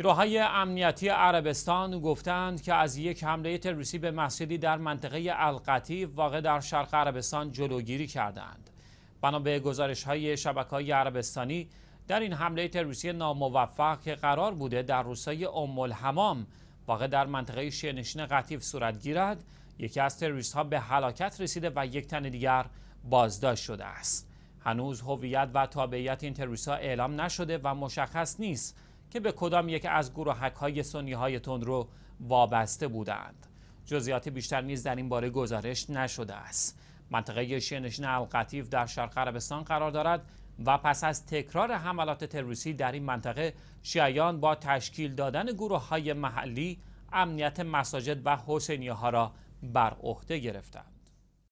نیروهای امنیتی عربستان گفتند که از یک حمله تروریستی به مسجدی در منطقه القتیف واقع در شرق عربستان جلوگیری کردند. بنا به گزارش های شبکه های عربستانی در این حمله تروریستی ناموفق که قرار بوده در روستای ام الحمام واقع در منطقه شینشین قطیف صورت گیرد یکی از تروریست ها به هلاکت رسیده و یک تن دیگر بازداشت شده است هنوز هویت و تابعیت این تروریست اعلام نشده و مشخص نیست که به کدام یک از گروهک های سنی های تند رو وابسته بودند جزئیات بیشتر نیز در این باره گزارش نشده است منطقه شینشن القطیف در شرق عربستان قرار دارد و پس از تکرار حملات تروریستی در این منطقه شیعیان با تشکیل دادن گروه های محلی امنیت مساجد و حسینیه ها را بر عهده گرفتند